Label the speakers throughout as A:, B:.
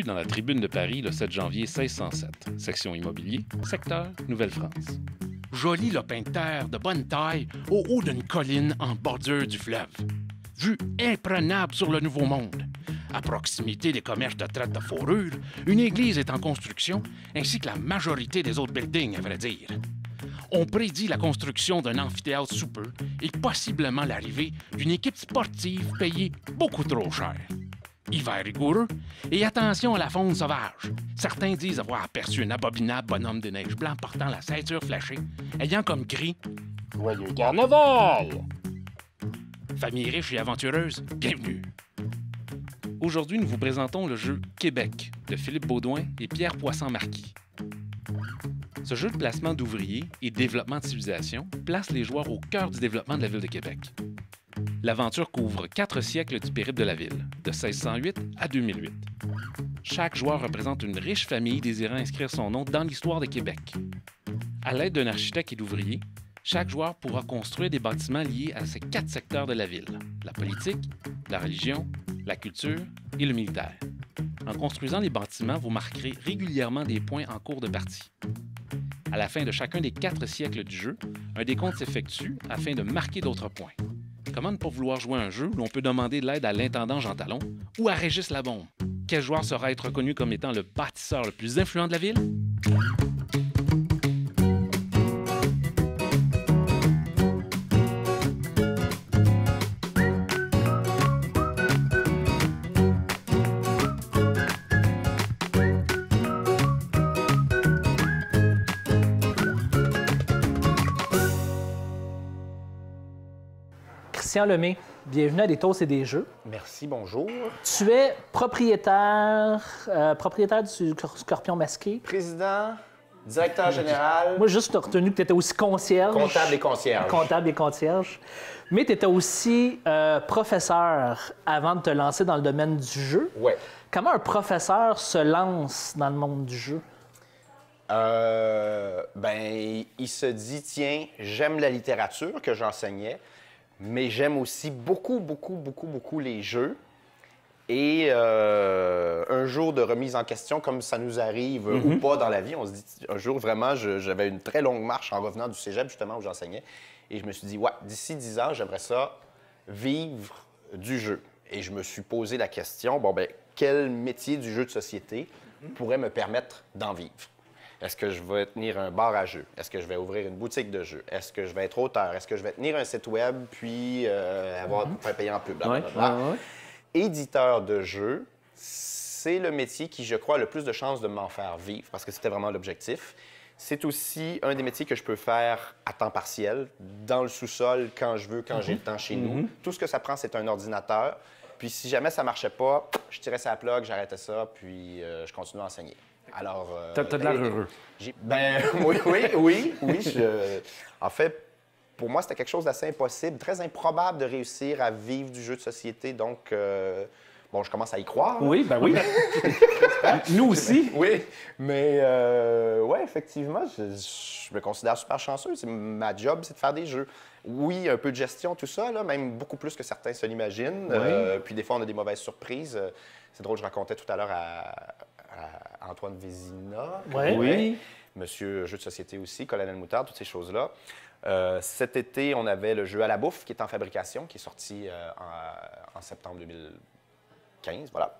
A: dans la Tribune de Paris le 7 janvier 1607. Section immobilier, secteur Nouvelle-France. Joli lopin de terre de bonne taille au haut d'une colline en bordure du fleuve. Vue imprenable sur le Nouveau Monde. À proximité des commerces de traite de fourrure, une église est en construction, ainsi que la majorité des autres buildings, à vrai dire. On prédit la construction d'un amphithéâtre sous et possiblement l'arrivée d'une équipe sportive payée beaucoup trop cher hiver rigoureux, et attention à la faune sauvage. Certains disent avoir aperçu un abominable bonhomme de neige blanc portant la ceinture flashée, ayant comme cri Joyeux carnaval! Famille riche et aventureuse, bienvenue! Aujourd'hui, nous vous présentons le jeu Québec de Philippe Baudouin et Pierre Poisson-Marquis. Ce jeu de placement d'ouvriers et développement de civilisation place les joueurs au cœur du développement de la ville de Québec. L'aventure couvre quatre siècles du périple de la ville, de 1608 à 2008. Chaque joueur représente une riche famille désirant inscrire son nom dans l'histoire de Québec. À l'aide d'un architecte et d'ouvriers, chaque joueur pourra construire des bâtiments liés à ces quatre secteurs de la ville, la politique, la religion, la culture et le militaire. En construisant les bâtiments, vous marquerez régulièrement des points en cours de partie. À la fin de chacun des quatre siècles du jeu, un décompte s'effectue afin de marquer d'autres points. Commande pour vouloir jouer un jeu où on peut demander de l'aide à l'intendant Jean Talon ou à Régis Labombe. Quel joueur sera être reconnu comme étant le bâtisseur le plus influent de la ville?
B: Christian Lemay, bienvenue à Des Toasts et des Jeux. Merci, bonjour. Tu es propriétaire, euh, propriétaire du Scorpion Masqué. Président, directeur général. Moi, juste retenu que tu étais aussi concierge. Comptable et concierge. Comptable et concierge. Mais tu étais aussi euh, professeur avant de te lancer dans le domaine du jeu. Oui. Comment un professeur se lance dans le monde du jeu?
C: Euh, ben, il se dit, tiens, j'aime la littérature que j'enseignais mais j'aime aussi beaucoup, beaucoup, beaucoup, beaucoup les jeux. Et euh, un jour de remise en question, comme ça nous arrive ou mhm. pas dans la vie, on se dit, un jour vraiment, j'avais une très longue marche en revenant du cégep, justement, où j'enseignais. Et je me suis dit, ouais, d'ici 10 ans, j'aimerais ça vivre du jeu. Et je me suis posé la question, bon, ben, quel métier du jeu de société pourrait me permettre d'en vivre? Est-ce que je vais tenir un bar à jeux? Est-ce que je vais ouvrir une boutique de jeux? Est-ce que je vais être auteur? Est-ce que je vais tenir un site web puis euh, avoir un mhm. payant en pub? Éditeur de jeux, c'est le métier qui, je crois, a le plus de chances de m'en faire vivre parce que c'était vraiment l'objectif. C'est aussi un des métiers que je peux faire à temps partiel, dans le sous-sol, quand je veux, quand j'ai mhm. le temps chez nous. Mhm. Tout ce que ça prend, c'est un ordinateur. Puis si jamais ça marchait pas, je tirais ça à plug, j'arrêtais ça, puis euh, je continue à enseigner. Alors. Euh, t'as de l'air heureux. Ben, oui, oui, oui, En fait, pour moi, c'était quelque chose d'assez impossible, très improbable de réussir à vivre du jeu de société. Donc, euh, bon, je commence à y croire. Oui, ben oui. Nous aussi. Oui, mais euh... ouais, effectivement, je... me considère super chanceux. Ma job, c'est de faire des jeux. Oui, un peu de gestion, tout ça, même beaucoup plus que certains se l'imaginent. Euh, puis des fois, on a des mauvaises surprises. C'est drôle, je racontais tout à l'heure à Antoine Vézina. Oui. Monsieur Jeu de société aussi, Colonel Moutard, toutes ces choses-là. Euh, cet été, on avait le jeu à la bouffe qui est en fabrication, qui est sorti euh, en, septembre 2015, voilà.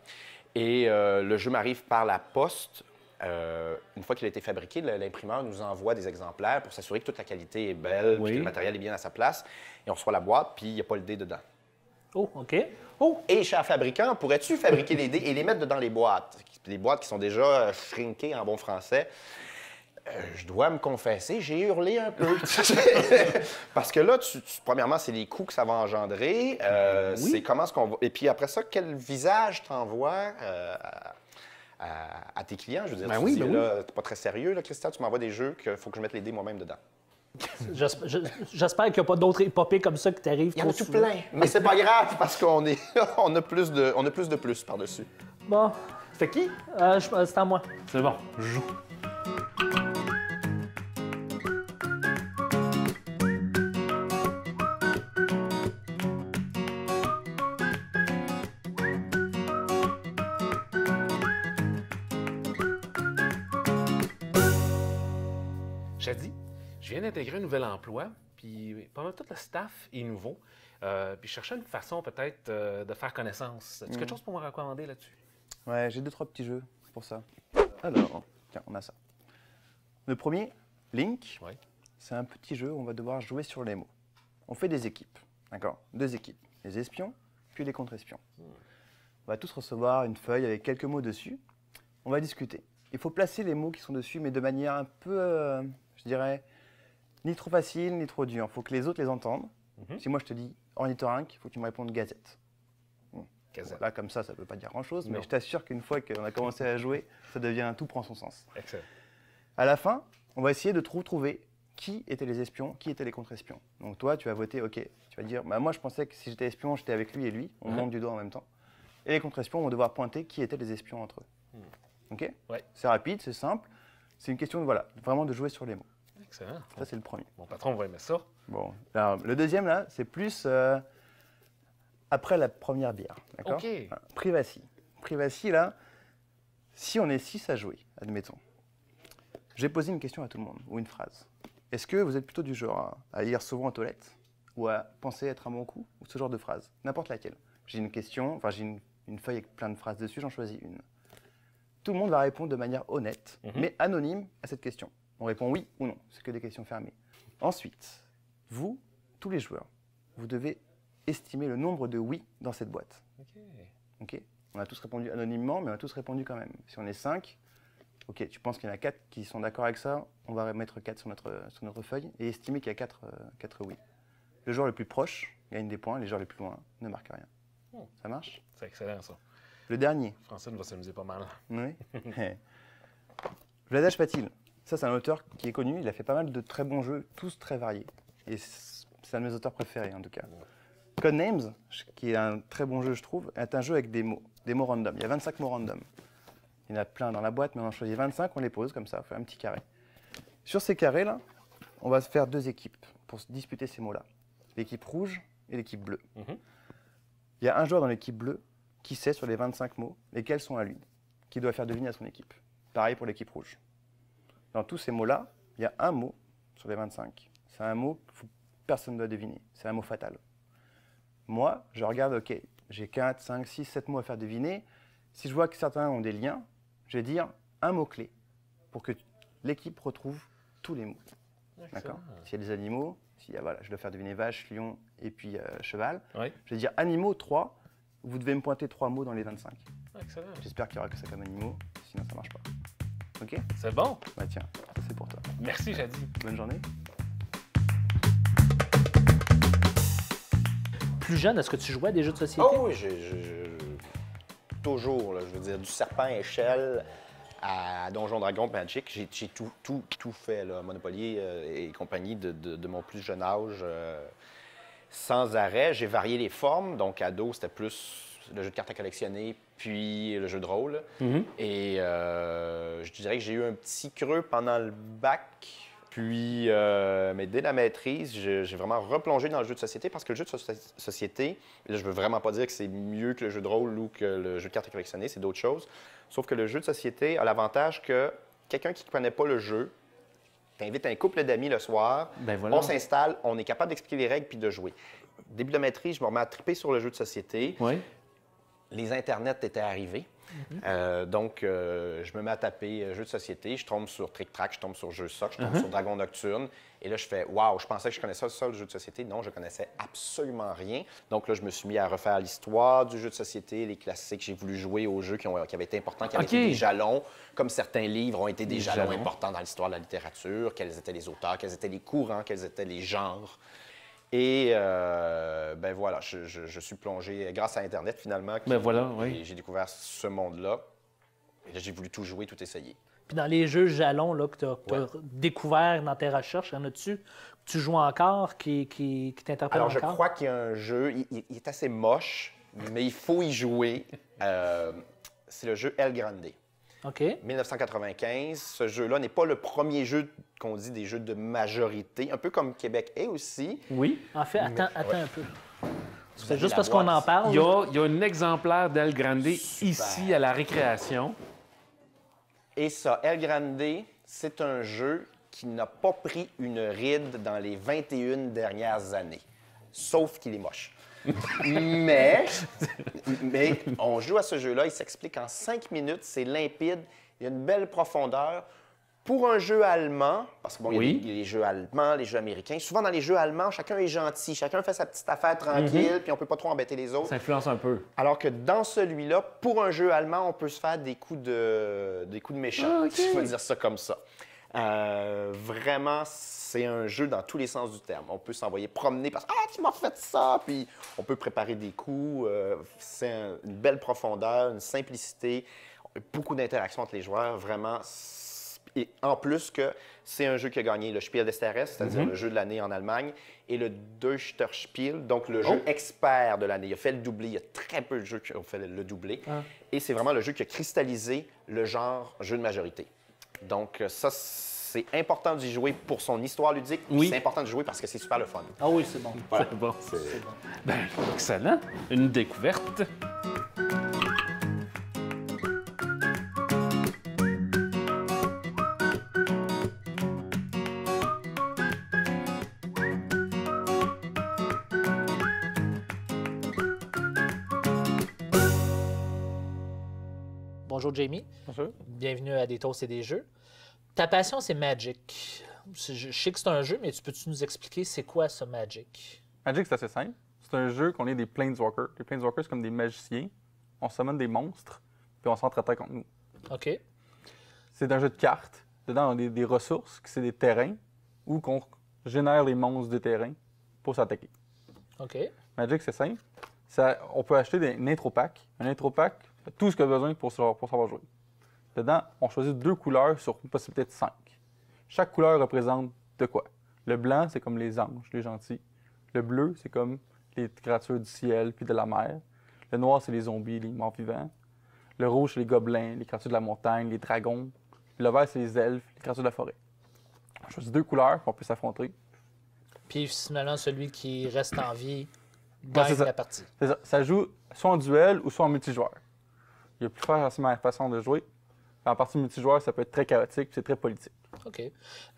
C: Et euh, le jeu m'arrive par la poste. une fois qu'il a été fabriqué, l'imprimeur nous envoie des exemplaires pour s'assurer que toute la qualité est belle, que le matériel est bien à sa place. Et on reçoit la boîte, puis il n'y a pas le dé dedans.
B: Oh, OK. Oh,
C: et cher fabricant, pourrais-tu fabriquer les dés et les mettre dans les boîtes? des boîtes qui sont déjà euh, shrinkées en bon français. Euh, je dois me confesser, j'ai hurlé un peu. Parce que là, tu, premièrement, c'est les coûts que ça va engendrer. Euh, ben c'est comment ce qu'on va... Et puis après ça, quel visage t'envoies à, tes clients? Je veux dire, ben tu ben oui, là, t'es pas très sérieux, là, Christian, tu m'envoies des jeux qu'il faut que je mette les dés moi-même dedans.
B: J'espère qu'il n'y a pas d'autres épopées comme ça qui t'arrivent. Il y en a tout plein, mais
C: c'est pas grave parce qu'on est, on a plus de, on a plus de plus par-dessus.
B: Bon. C'est qui euh, euh, C'est à moi.
A: C'est bon, joue. dit, je viens d'intégrer un nouvel emploi, puis pendant mal tout le staff est nouveau. Euh, puis je cherchais une façon peut-être de faire connaissance. tu as quelque mm. chose pour me recommander là-dessus?
D: Ouais, j'ai deux, trois petits jeux pour ça. Alors, tiens, on a ça. Le premier, Link, ouais. c'est un petit jeu où on va devoir jouer sur les mots. On fait des équipes, d'accord Deux équipes, les espions, puis les contre-espions. On va tous recevoir une feuille avec quelques mots dessus. On va discuter. Il faut placer les mots qui sont dessus, mais de manière un peu, euh, je dirais, ni trop facile, ni trop dure. Il faut que les autres les entendent. Mhm. Si moi je te dis ornithorynque, il faut que tu me répondes gazette. Là, comme ça, ça ne peut pas dire grand-chose, mais je t'assure qu'une fois qu'on a commencé à jouer, ça devient tout prend son sens. À la fin, on va essayer de trouver qui étaient les espions, qui étaient les contre-espions. Donc toi, tu vas voter, ok, tu vas dire, bah, moi je pensais que si j'étais espion, j'étais avec lui et lui, on uh-huh. monte du doigt en même temps. Et les contre-espions vont devoir pointer qui étaient les espions entre eux. Hmm. Ok ouais. C'est rapide, c'est simple, c'est une question de, voilà, vraiment de jouer sur les mots. Ça, c'est le premier. Mon patron, on voit ma sort. Bon, Alors, le deuxième, là, c'est plus... Euh, après la première bière. D'accord okay. Privacy. Privacy, là, si on est six à jouer, admettons, j'ai posé une question à tout le monde, ou une phrase. Est-ce que vous êtes plutôt du genre à, lire souvent en toilettes, ou à penser être à mon coup, ou ce genre de phrase N'importe laquelle. J'ai une question, enfin j'ai une, feuille avec plein de phrases dessus, j'en choisis une. Tout le monde va répondre de manière honnête, mhm. mais anonyme à cette question. On répond oui ou non, c'est que des questions fermées. Ensuite, vous, tous les joueurs, vous devez estimer le nombre de oui dans cette boîte. Ok. ok. On a tous répondu anonymement, mais on a tous répondu quand même. Si on est 5, ok, tu penses qu'il y en a 4 qui sont d'accord avec ça, on va mettre 4 sur notre, sur notre feuille et estimer qu'il y a 4, 4 euh, oui. Le joueur le plus proche gagne des points, les joueurs les plus loin ne marquent rien. Oh. Ça marche C'est excellent ça. Le dernier. ne va s'amuser pas mal. Oui. Eh. Vladash Patil. Ça, c'est un auteur qui est connu. Il a fait pas mal de très bons jeux, tous très variés. Et c'est un de mes auteurs préférés, en tout cas. Names, qui est un très bon jeu, je trouve, est un jeu avec des mots, des mots random. Il y a 25 mots random. Il y en a plein dans la boîte, mais on en choisit 25, on les pose comme ça, on fait un petit carré. Sur ces carrés-là, on va se faire deux équipes pour se disputer ces mots-là. L'équipe rouge et l'équipe bleue. Mhm. Il y a un joueur dans l'équipe bleue qui sait sur les 25 mots lesquels sont à lui, qui doit faire deviner à son équipe. Pareil pour l'équipe rouge. Dans tous ces mots-là, il y a un mot sur les 25. C'est un mot que personne ne doit deviner. C'est un mot fatal. Moi, je regarde, OK, j'ai 4, 5, 6, 7 mots à faire deviner. Si je vois que certains ont des liens, je vais dire un mot-clé pour que l'équipe retrouve tous les mots. D'accord S'il y a des animaux, si, voilà, je dois faire deviner vache, lion et puis euh, cheval. Je vais dire animaux 3. Vous devez me pointer 3 mots dans les 25. Excellent. J'espère qu'il n'y aura que ça comme animaux, sinon ça ne marche pas. Ok C'est bon Bah tiens, c'est pour toi. Merci Jadi. Bonne journée.
B: jeune, est-ce que tu jouais à des jeux de société? Oh oui, toujours,
C: je veux dire, du serpent échelle à Donjon Dragon Magic, j'ai, tout, fait, là, Monopoly euh, et compagnie de, mon plus jeune âge, euh, sans arrêt. J'ai varié les formes, donc ado, c'était plus le jeu de cartes à collectionner, puis le jeu de rôle. Mhm. Et euh, je dirais que j'ai eu un petit creux pendant le bac, puis, euh, mais dès la maîtrise, j'ai vraiment replongé dans le jeu de société parce que le jeu de société, là, je veux vraiment pas dire que c'est mieux que le jeu de rôle ou que le jeu de cartes à c'est d'autres choses. Sauf que le jeu de société a l'avantage que quelqu'un qui ne connaît pas le jeu, t'invite un couple d'amis le soir, ben, on s'installe, on est capable d'expliquer les règles puis de jouer. Début de maîtrise, je me remets à triper sur le jeu de société. Oui. Les internets étaient arrivés. Mhm. Euh, donc, euh, je me mets à taper euh, jeux de société, je tombe sur Trick Track, je tombe sur Jeux Soc, je tombe mhm. sur Dragon Nocturne. Et là, je fais Waouh, je pensais que je connaissais ça, le jeu de société. Non, je connaissais absolument rien. Donc là, je me suis mis à refaire l'histoire du jeu de société, les classiques. J'ai voulu jouer aux jeux qui, ont, avaient été importants, qui avaient été des jalons, comme certains livres ont été des, jalons importants dans l'histoire de la littérature, quels étaient les auteurs, quels étaient les courants, quels étaient les genres. Et euh, ben voilà, je, suis plongé euh, grâce à Internet finalement. Ben j'ai découvert ce monde-là. Et j'ai voulu tout jouer, tout essayer.
B: Puis dans les jeux jalons là, que tu as, découvert dans tes recherches, en as tu que tu joues encore, qui, qui, encore? Alors, je crois
C: qu'il y a un jeu, il, est assez moche, mais il faut y jouer. Euh, c'est le jeu El Grande. 1995, ce jeu-là n'est pas le premier jeu qu'on dit des jeux de majorité, un peu comme Québec est aussi.
B: Oui, en fait, attends, un peu. C'est juste parce qu'on en parle. Il y,
A: a, un exemplaire d'El Grande ici à la récréation.
C: Et ça, El Grande, c'est un jeu qui n'a pas pris une ride dans les 21 dernières années, sauf qu'il est moche. mais, mais on joue à ce jeu-là, il s'explique en cinq minutes, c'est limpide, il y a une belle profondeur. Pour un jeu allemand, parce que bon, y a les jeux allemands, les jeux américains. Souvent dans les jeux allemands, chacun est gentil, chacun fait sa petite affaire mhm. tranquille, puis on peut pas trop embêter les autres. Ça
A: influence un peu.
C: Alors que dans celui-là, pour un jeu allemand, on peut se faire des coups de, des coups de méchant. Ah, si je dire ça comme ça. Euh, vraiment, c'est un jeu dans tous les sens du terme. On peut s'envoyer promener parce que ah tu m'as fait ça, puis on peut préparer des coups. Euh, c'est une belle profondeur, une simplicité, beaucoup d'interactions entre les joueurs. Vraiment, et en plus que c'est un jeu qui a gagné le Spiel des Terres, c'est-à-dire mhm. le jeu de l'année en Allemagne, et le deutsche Spiel, donc le jeu expert de l'année. Il a fait le doublé, il y a très peu de jeux qui ont fait le doublé. Ah. Et c'est vraiment le jeu qui a cristallisé le genre jeu de majorité. Donc, ça, c'est important d'y jouer pour son histoire ludique. Oui. C'est important de jouer parce que c'est super le fun.
E: Ah oui, c'est bon. C'est
C: bon. C'est
A: bon. Ben, excellent. Une découverte.
B: Bonjour Jamie. Bienvenue à Des Toasts et des Jeux. Ta passion, c'est Magic. Je sais que c'est un jeu, mais tu peux-tu nous expliquer c'est quoi ce Magic? Magic, c'est assez simple.
E: C'est un jeu qu'on est des Planeswalkers. Les Planeswalkers, c'est comme des magiciens. On summon des monstres, puis on s'entretient contre nous. OK. C'est un jeu de cartes. Dedans, on a des, ressources, que c'est des terrains, ou qu'on génère les monstres des terrains pour s'attaquer. OK. Magic, c'est simple. Ça, on peut acheter des, intro pack. Un intro pack, tout ce qu'il a besoin pour savoir, jouer. Dedans, on choisit deux couleurs sur une possibilité de cinq. Chaque couleur représente de quoi. Le blanc, c'est comme les anges, les gentils. Le bleu, c'est comme les créatures du ciel puis de la mer. Le noir, c'est les zombies, les morts vivants. Le rouge, c'est les gobelins, les créatures de la montagne, les dragons. le vert, c'est les elfes, les créatures de la forêt. On choisit deux couleurs pour puisse s'affronter.
B: Puis finalement, celui qui reste en vie gagne la partie.
E: ça. Ça joue soit en duel ou soit en multijoueur. Il y a la façon de jouer. En partie multijoueur, ça peut être très chaotique, c'est très politique.
B: OK.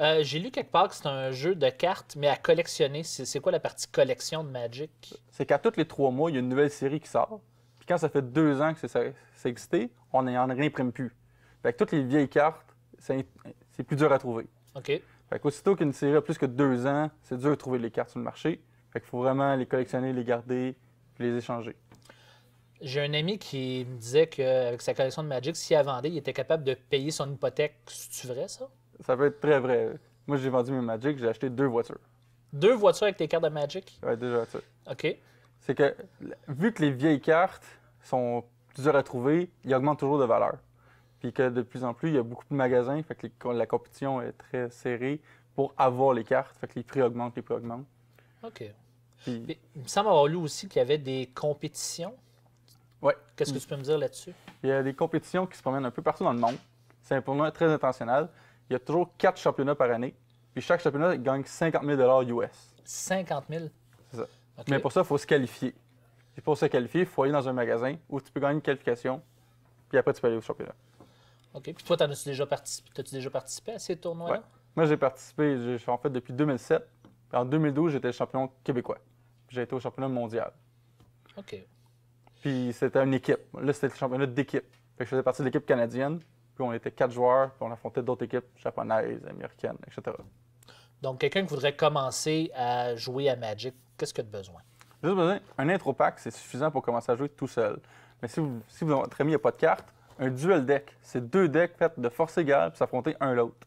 B: Euh, j'ai lu quelque part que c'est un jeu de cartes, mais à collectionner. C'est quoi la partie collection de Magic?
E: C'est qu'à tous les trois mois, il y a une nouvelle série qui sort. Puis quand ça fait deux ans que ça, existé, on n'en réimprime plus. Fait que toutes les vieilles cartes, c'est plus dur à trouver. OK. Fait qu'aussitôt qu'une série a plus que deux ans, c'est dur de trouver les cartes sur le marché. Fait qu'il faut vraiment les collectionner, les garder, puis les échanger.
B: J'ai un ami qui me disait qu'avec sa collection de Magic, s'il a vendait, il était capable de payer son hypothèque. cest vrai, ça?
E: Ça peut être très vrai. Moi, j'ai vendu mes Magic, j'ai acheté deux voitures. Deux voitures
B: avec tes cartes de Magic?
E: Oui, deux voitures. OK. C'est que, vu que les vieilles cartes sont dures à trouver, ils augmentent toujours de valeur. Puis que de plus en plus, il y a beaucoup de magasins, fait que la compétition est très serrée pour avoir les cartes, fait que les prix augmentent, les prix augmentent. OK. il
B: me semble avoir lu aussi qu'il y avait des compétitions Qu'est-ce que tu peux me dire là-dessus?
E: Il y a des compétitions qui se promènent un peu partout dans le monde. C'est pour moi très intentionnel. Il y a toujours quatre championnats par année. Puis chaque championnat gagne 50 000 US.
B: 50 000?
E: C'est ça. Mais pour ça, il faut se qualifier. Et pour se qualifier, il faut aller dans un magasin où tu peux gagner une qualification. Puis après, tu peux aller au championnat.
B: OK. Puis toi, as-tu déjà, participé, as déjà participé à ces tournois-là?
E: Moi, j'ai participé, en fait depuis 2007. en 2012, j'étais champion québécois. J'ai été au championnat mondial. OK. Puis c'était une équipe. Là, c'était le championnat d'équipe. je faisais partie de l'équipe canadienne. Puis on était quatre joueurs, puis on affrontait d'autres équipes japonaises, américaines, etc.
B: Donc, quelqu'un qui voudrait commencer à jouer à Magic, qu'est-ce que tu as besoin?
E: Juste besoin, un intro pack, c'est suffisant pour commencer à jouer tout seul. Mais si, vous, si votre ami n'a pas de carte, un duel deck, c'est deux decks faits de force égale puis s'affronter un l'autre.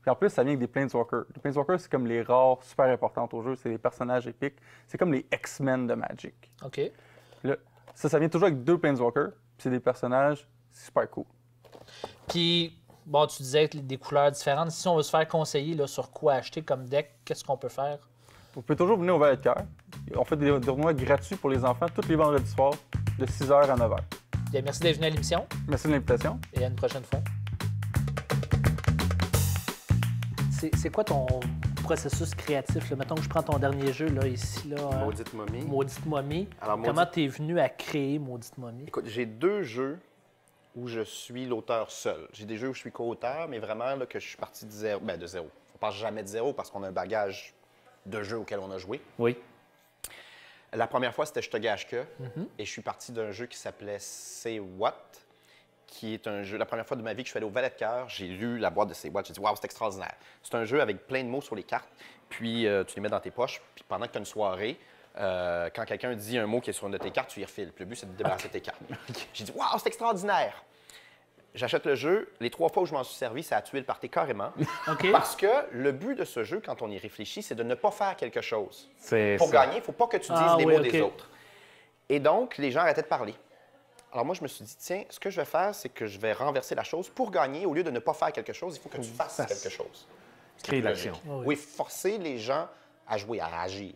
E: Puis en plus, ça vient avec des Planeswalkers. Les Planeswalkers, c'est comme les rares super importantes au jeu, c'est des personnages épiques. C'est comme les X-Men de Magic. OK. Ça, ça vient toujours avec deux Planeswalkers. C'est des personnages super cool.
B: Puis, bon, tu disais des couleurs différentes. Si on veut se faire conseiller là, sur quoi acheter comme deck, qu'est-ce qu'on peut faire?
E: Vous pouvez toujours venir au Valet de Cœur. On fait des tournois gratuits pour les enfants tous les vendredis soirs de 6h à 9h.
B: Bien, merci d'être venu à l'émission.
E: Merci de l'invitation.
B: Et à une prochaine fois. C'est quoi ton processus créatif? Mettons que je prends ton dernier jeu là, ici. Là, euh, Maudite Momie. Maudite Momie. Comment tu es venu à créer Maudite Momie? Écoute,
C: j'ai deux jeux où je suis l'auteur seul. J'ai des jeux où je suis co-auteur, mais vraiment là, que je suis parti de zéro. Ben, de zéro. On parle jamais de zéro parce qu'on a un bagage de jeux auxquels on a joué. Oui. La première fois, c'était Je te gâche que. Mhm. Et je suis parti d'un jeu qui s'appelait C'est What qui est un jeu. La première fois de ma vie que je suis allé au Valet de cœur, j'ai lu la boîte de ces boîtes. J'ai dit, waouh, c'est extraordinaire. C'est un jeu avec plein de mots sur les cartes, puis euh, tu les mets dans tes poches, puis pendant que tu as une soirée, euh, quand quelqu'un dit un mot qui est sur une de tes cartes, tu y refiles. le but, c'est de débarrasser tes cartes. J'ai dit, waouh, c'est extraordinaire. J'achète le jeu. Les trois fois où je m'en suis servi, ça a tué le party carrément. Parce que le but de ce jeu, quand on y réfléchit, c'est de ne pas faire quelque chose. Pour gagner, il ne faut pas que tu ah dises les mots des autres. Et donc, les gens arrêtaient de parler. Alors moi, je me suis dit, tiens, ce que je vais faire, c'est que je vais renverser la chose. Pour gagner, au lieu de ne pas faire quelque chose, il faut que tu fasses quelque chose.
A: Créer l'action. oui.
C: forcer les gens à jouer, à agir.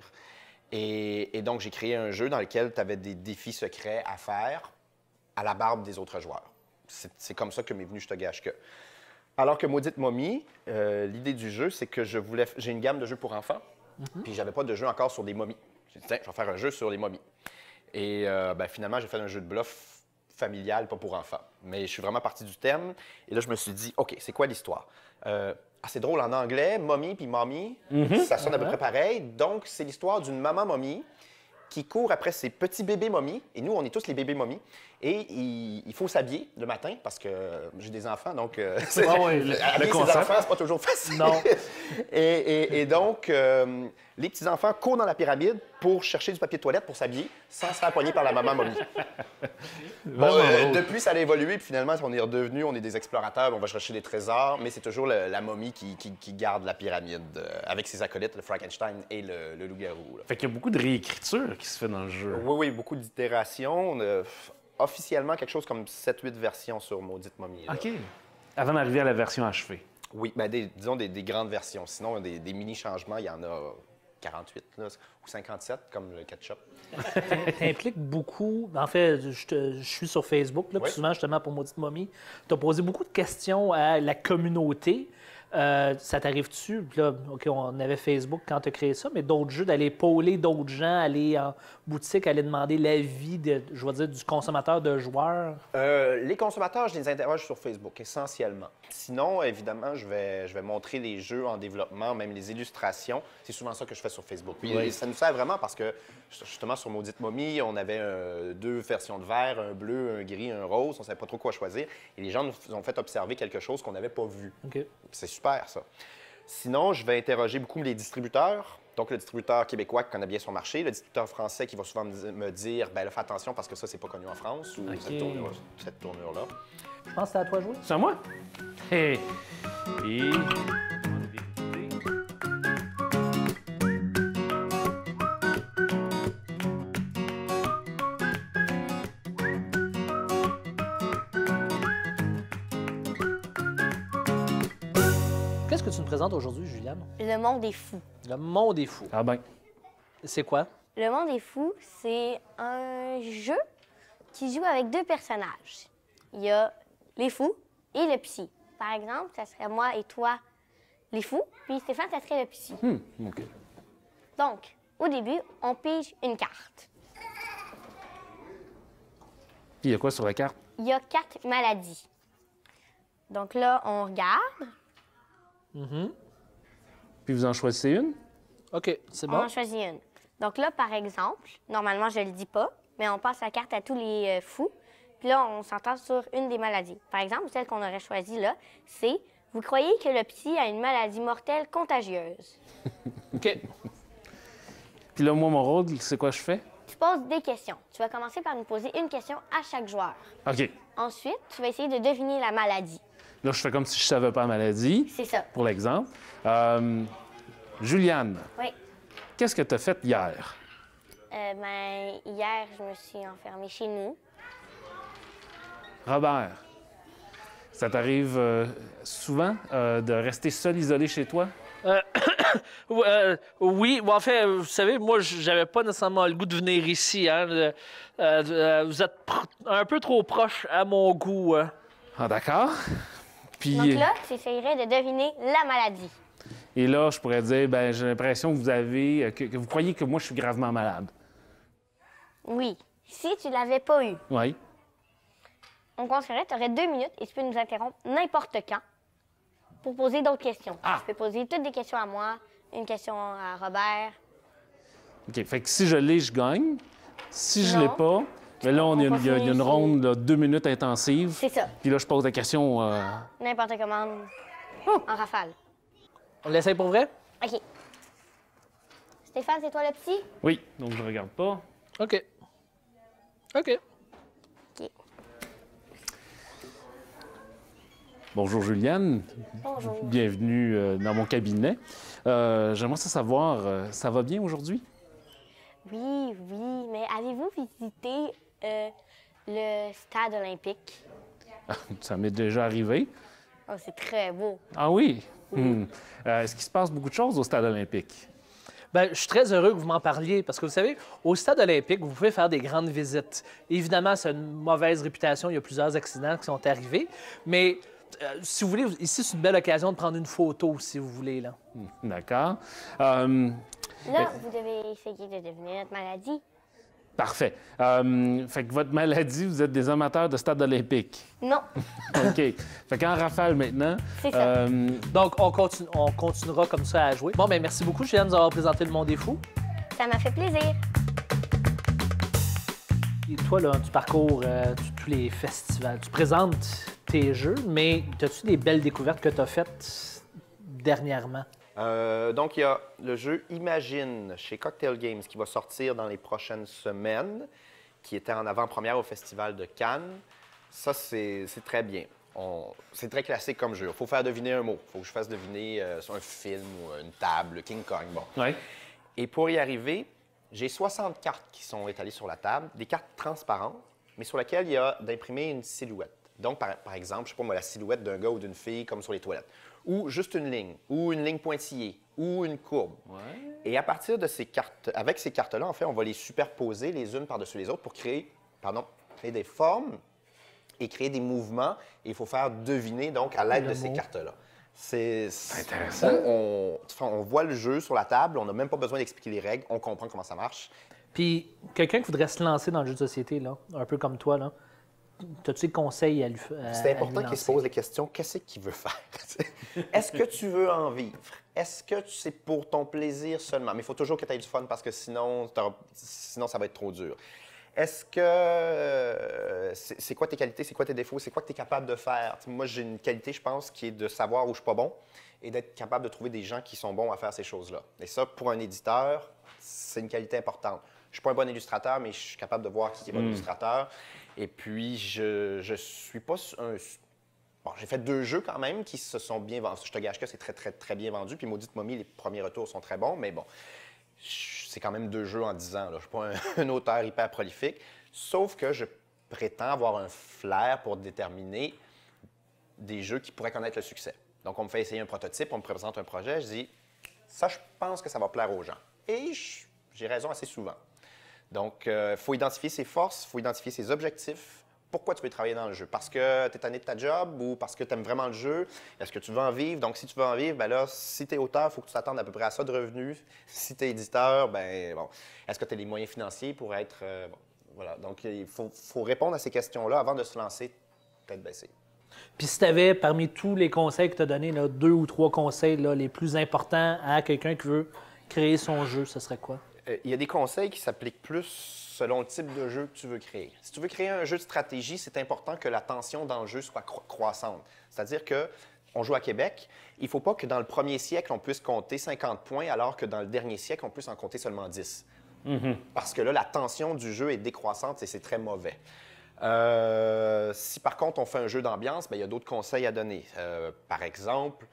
C: Et, donc, j'ai créé un jeu dans lequel tu avais des défis secrets à faire à la barbe des autres joueurs. C'est comme ça que m'est venu Je te gâche que. Alors que Maudite Momie, euh, l'idée du jeu, c'est que je voulais. J'ai une gamme de jeux pour enfants, mhm. puis j'avais pas de jeu encore sur des momies. J'ai dit, tiens, je vais faire un jeu sur les momies. Et euh, ben, finalement, j'ai fait un jeu de bluff familiale, pas pour enfants. Mais je suis vraiment parti du thème. Et là, je me suis dit, OK, c'est quoi l'histoire? Euh, assez c'est drôle, en anglais, mommy puis mommy, mhm. ça sonne à peu uh-huh. près pareil. Donc, c'est l'histoire d'une maman mommy qui court après ses petits bébés mommy. Et nous, on est tous les bébés mommies Et il, faut s'habiller le matin parce que euh, j'ai des enfants, donc euh, ah c'est, enfants, c'est pas toujours facile. Non. et, donc, euh, les petits-enfants courent dans la pyramide pour chercher du papier de toilette pour s'habiller sans se faire poigner par la maman momie.
A: Euh, depuis,
C: ça a évolué, puis finalement, on est redevenu, on est des explorateurs, on va chercher des trésors, mais c'est toujours la momie qui, garde la pyramide euh, avec ses acolytes, le Frankenstein et le, loup-garou.
A: Fait qu'il y a beaucoup de réécriture qui se fait dans le jeu.
C: Oui, oui, beaucoup d'itérations. officiellement quelque chose comme 7-8 versions sur Maudite Momie. OK.
A: Avant d'arriver à la version achevée.
C: Oui, ben disons des, grandes versions. Sinon, des mini-changements, il y en a 48 ou 57, comme le ketchup.
B: impliques beaucoup. En fait, je, suis sur Facebook, là, souvent, justement, pour Maudite Momie. Tu as posé beaucoup de questions à la communauté. Euh, ça t'arrive-tu, là, OK, on avait Facebook quand tu as créé ça, mais d'autres jeux, d'aller poler d'autres gens, aller en boutique, aller demander l'avis, de, je vais dire, du consommateur, de joueurs?
C: Euh, les consommateurs, je les interroge sur Facebook, essentiellement. Sinon, évidemment, je vais, je vais montrer les jeux en développement, même les illustrations. C'est souvent ça que je fais sur Facebook. Puis ça nous sert vraiment parce que, justement, sur Maudite Momie, on avait euh, deux versions de verre, un bleu, un gris, un rose. On ne savait pas trop quoi choisir. Et les gens nous ont fait observer quelque chose qu'on n'avait pas vu. OK. C'est ça. Sinon, je vais interroger beaucoup les distributeurs. Donc, le distributeur québécois qui connaît bien son marché, le distributeur français qui va souvent me dire ben, fais attention parce que ça, c'est pas connu en France, ou cette tournure-là.
B: je pense que c'est à toi de jouer. C'est à moi? Et... ce que tu nous présentes aujourd'hui,
F: Juliane? Le monde est fou.
B: Le monde est fou. Ah ben. C'est quoi?
F: Le monde est fou, c'est un jeu qui joue avec deux personnages. Il y a les fous et le psy. Par exemple, ça serait moi et toi, les fous, puis Stéphane, ça serait le psy. Hmm, OK. Donc, au début, on pige une carte.
A: il y a quoi sur la carte?
F: Il y a quatre maladies. Donc là, on regarde.
A: Mhm. Puis vous en choisissez une? OK, c'est bon. On en choisit
F: une. Donc là, par exemple, normalement, je le dis pas, mais on passe la carte à tous les euh, fous. Puis là, on s'entend sur une des maladies. Par exemple, celle qu'on aurait choisie là, c'est « Vous croyez que le psy a une maladie mortelle contagieuse?
A: » OK. Puis là, moi, mon rôle, c'est quoi je fais?
F: Tu poses des questions. Tu vas commencer par nous poser une question à chaque joueur. OK. Ensuite, tu vas essayer de deviner la maladie.
A: Là, je fais comme si je savais pas la maladie. C'est ça. Pour l'exemple. Euh, Juliane. Oui. Qu'est-ce que tu as fait hier?
F: Euh, ben, hier, je me suis enfermée chez nous.
A: Robert, ça t'arrive euh, souvent de rester seul, isolé chez toi?
B: oui, en fait, vous savez, moi, j'avais pas nécessairement le goût de venir ici. Hein. vous êtes un peu trop proche à mon goût. Hein. Ah, d'accord.
A: Donc là,
F: tu essaierais de deviner la maladie.
A: Et là, je pourrais dire, ben j'ai l'impression que vous avez, euh, que, vous croyez que moi, je suis gravement malade.
F: Oui. Si tu l'avais pas eu. Oui. On que tu aurais deux minutes et tu peux nous interrompre n'importe quand pour poser d'autres questions. Ah! Tu Je peux poser toutes des questions à moi, une question à Robert.
A: OK. Fait que si je l'ai, je gagne. Si je l'ai pas, mais là, on, y a, une, ronde de deux minutes intensive. C'est ça. Puis là, je pose la question. Euh,
F: N'importe comment. En rafale.
A: On l'essaie pour vrai?
F: OK. Stéphane, c'est toi le petit?
A: Oui, donc je regarde pas.
F: OK. OK. OK.
A: Bonjour Juliane. Bonjour. Bienvenue euh, dans mon cabinet. Euh, j'aimerais savoir, ça va bien aujourd'hui?
F: Oui, oui, mais avez-vous visité euh, le stade olympique.
A: Ah, ça m'est déjà arrivé.
F: Oh, c'est très beau.
A: Ah oui? Hmm. Euh, est-ce qu'il se passe beaucoup de choses au stade olympique?
B: Bien, je suis très heureux que vous m'en parliez parce que vous savez, au stade olympique, vous pouvez faire des grandes visites. Évidemment, c'est une mauvaise réputation. Il y a plusieurs accidents qui sont arrivés. Mais euh, si vous voulez, ici, c'est une belle occasion de prendre une photo, si vous voulez. Là, hmm, D'accord. Là, ben
F: vous devez essayer de devenir notre maladie.
A: Parfait. Euh, fait que votre maladie, vous êtes des amateurs de stade olympique.
F: Non.
B: OK. Fait qu'en rafale maintenant.
F: C'est ça. Euh,
B: Donc, on, on continuera comme ça à jouer. Bon, bien, merci beaucoup, Julien, de nous avoir présenté le monde des fous.
F: Ça m'a fait plaisir.
B: Et toi, là, tu parcours euh, tous les festivals. Tu présentes tes jeux, mais as-tu des belles découvertes que tu as faites dernièrement?
C: Euh, donc, il y a le jeu Imagine chez Cocktail Games qui va sortir dans les prochaines semaines, qui était en avant-première au Festival de Cannes. Ça, c'est très bien. C'est très classique comme jeu. Il faut faire deviner un mot. Il faut que je fasse deviner euh, un film ou une table, King Kong, bon. Ouais. Et pour y arriver, j'ai 60 cartes qui sont étalées sur la table, des cartes transparentes, mais sur lesquelles il y a d'imprimer une silhouette. Donc, par, par exemple, je ne sais pas moi, la silhouette d'un gars ou d'une fille comme sur les toilettes ou juste une ligne, ou une ligne pointillée, ou une courbe. Et à partir de ces cartes, avec ces cartes-là, en fait, on va les superposer les unes par-dessus les autres pour créer, pardon, créer des formes et créer des mouvements. Et il faut faire deviner, donc, à l'aide de ces cartes-là. C'est intéressant. On, voit le jeu sur la table, on n'a même pas besoin d'expliquer les règles, on comprend comment ça marche.
B: Puis, quelqu'un qui voudrait se lancer dans le jeu de société, là, un peu comme toi, là, as-tu des conseils à lui faire? C'est important qu'il se
C: pose la question qu'est-ce qu'il veut faire Est-ce que tu veux en vivre Est-ce que c'est pour ton plaisir seulement Mais il faut toujours que tu aies du fun parce que sinon, sinon ça va être trop dur. Est-ce que euh, c'est quoi tes qualités, c'est quoi tes défauts, c'est quoi que tu es capable de faire? moi, j'ai une qualité, je pense, qui est de savoir où je suis pas bon et d'être capable de trouver des gens qui sont bons à faire ces choses-là. Et ça, pour un éditeur, c'est une qualité importante. Je suis pas un bon illustrateur, mais je suis capable de voir qui est bon mm. illustrateur. Et puis, je ne suis pas un. Bon, j'ai fait deux jeux quand même qui se sont bien vendus. Je te gâche que c'est très, très, très bien vendu. Puis Maudite Momie, les premiers retours sont très bons, mais bon, c'est quand même deux jeux en dix ans. Je ne suis pas un, auteur hyper prolifique. Sauf que je prétends avoir un flair pour déterminer des jeux qui pourraient connaître le succès. Donc, on me fait essayer un prototype, on me présente un projet, je dis, ça, je pense que ça va plaire aux gens. Et j'ai raison assez souvent. Donc, il euh, faut identifier ses forces, il faut identifier ses objectifs. Pourquoi tu veux travailler dans le jeu? Parce que tu es tanné de ta job ou parce que tu aimes vraiment le jeu? Est-ce que tu veux en vivre? Donc, si tu veux en vivre, ben là, si tu es auteur, il faut que tu t'attendes à peu près à ça de revenus. Si tu es éditeur, ben bon, est-ce que tu as les moyens financiers pour être. Euh, bon, voilà. Donc, il faut, répondre à ces questions-là avant de se lancer tête baissée.
B: Puis si tu avais, parmi tous les conseils que tu as donnés, deux ou trois conseils les plus importants à quelqu'un qui veut créer son jeu, ce serait quoi?
C: Euh, il y a des conseils qui s'appliquent plus selon le type de jeu que tu veux créer. Si tu veux créer un jeu de stratégie, c'est important que la tension dans le jeu soit croissante. C'est-à-dire que on joue à Québec, il ne faut pas que dans le premier siècle, on puisse compter 50 points, alors que dans le dernier siècle, on puisse en compter seulement 10. Mm-hmm. Parce que là, la tension du jeu est décroissante et c'est très mauvais. Euh, si par contre on fait un jeu d'ambiance, ben, il y a d'autres conseils à donner. Euh, par exemple,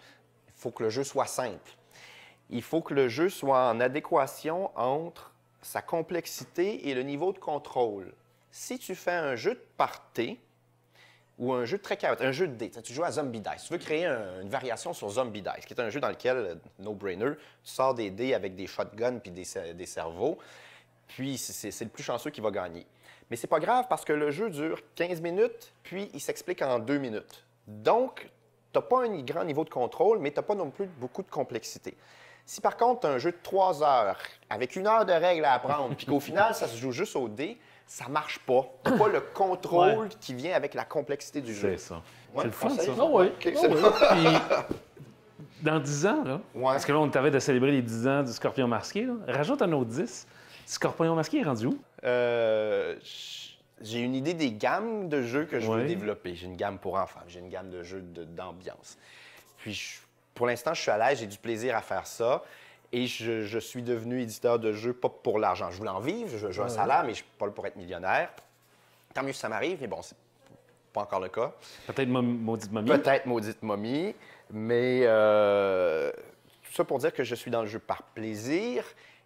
C: il faut que le jeu soit simple il faut que le jeu soit en adéquation entre sa complexité et le niveau de contrôle. Si tu fais un jeu de party ou un jeu de très un jeu de dés, tu joues à Zombie Dice, tu veux créer une variation sur Zombie Dice, qui est un jeu dans lequel, euh, no-brainer, tu sors des dés avec des shotguns puis des, euh, cerveaux, puis c'est le plus chanceux qui va gagner. Mais c'est pas grave parce que le jeu dure 15 minutes, puis il s'explique en 2 minutes. Donc, tu n'as pas un grand niveau de contrôle, mais tu n'as pas non plus beaucoup de complexité. Si par contre, tu as un jeu de 3 heures avec une heure de règles à apprendre, puis qu'au final, ça se joue juste au dé, ça marche pas. T'as pas le contrôle qui vient avec la complexité du jeu. C'est
A: ça. c'est le fun, ça. Ah oui. Ah dans dix ans, là, parce que là, on t'avait de célébrer les 10 ans du Scorpion masqué, rajoute un autre 10. Scorpion masqué est rendu où?
C: Euh, j'ai une idée des gammes de jeux que je veux développer. J'ai une gamme pour enfants, j'ai une gamme de jeux d'ambiance. Puis je pour l'instant, je suis à l'aise, j'ai du plaisir à faire ça. Et je, suis devenu éditeur de jeux pas pour l'argent. Je voulais en vivre, je, veux un salaire, mais je suis pas là pour être millionnaire. Tant mieux si ça m'arrive, mais bon, c'est pas encore le cas. Peut-être maudite momie. Peut-être maudite momie, mais euh, tout ça pour dire que je suis dans le jeu par plaisir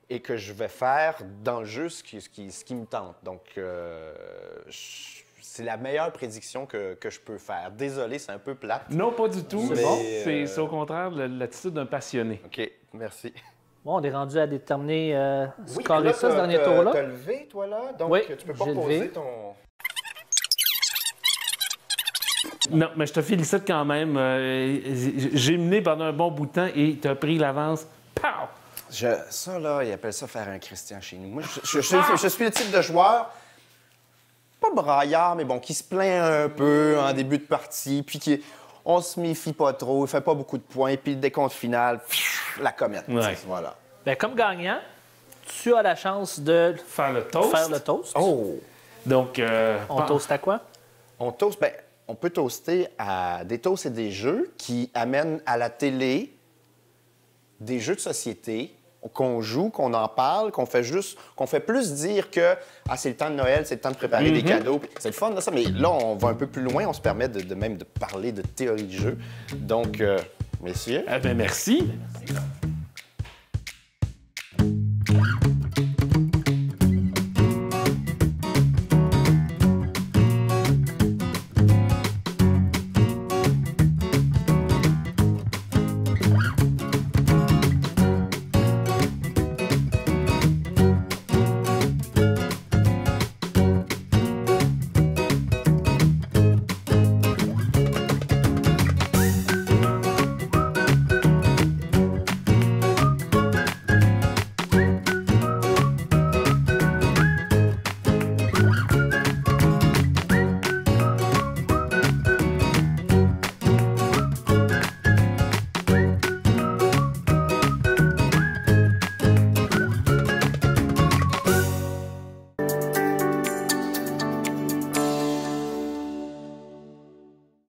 C: et que je vais faire dans le jeu ce qui, ce qui, me tente. Donc, euh, je c'est la meilleure prédiction que, je peux faire. Désolé, c'est un peu plat. Non, pas du tout. C'est Bon, euh, c'est au
B: contraire l'attitude d'un passionné. OK, merci. Bon, on est rendu à déterminer euh, ça, ce dernier tour-là. Tu as levé, toi, là. Donc, tu peux pas poser
C: ton.
A: Non, mais je te félicite quand même. Euh, j'ai mené pendant un bon bout de temps et tu as pris l'avance. Pow!
C: Je, ça, là, ils appellent ça faire un Christian chez nous. Moi, je ah! suis le type de joueur pas braillard, mais bon, qui se plaint un peu en début de partie, puis qui on se méfie pas trop, il fait pas beaucoup de points, puis le décompte final,
B: la comète. Ben, comme gagnant, tu as la chance de faire le toast. Faire le toast.
C: Oh. Donc, euh, on toast à quoi? On toast, ben, on peut toaster à des toasts et des jeux qui amènent à la télé des jeux de société qu'on joue, qu'on en parle, qu'on fait juste, qu'on fait plus dire que ah, c'est le temps de Noël, c'est le temps de préparer des mhm. cadeaux. C'est le fun, ça, mais là, on va un peu plus loin, on se permet de, même de parler de théorie de jeu. Donc, euh, messieurs. Eh bien, merci.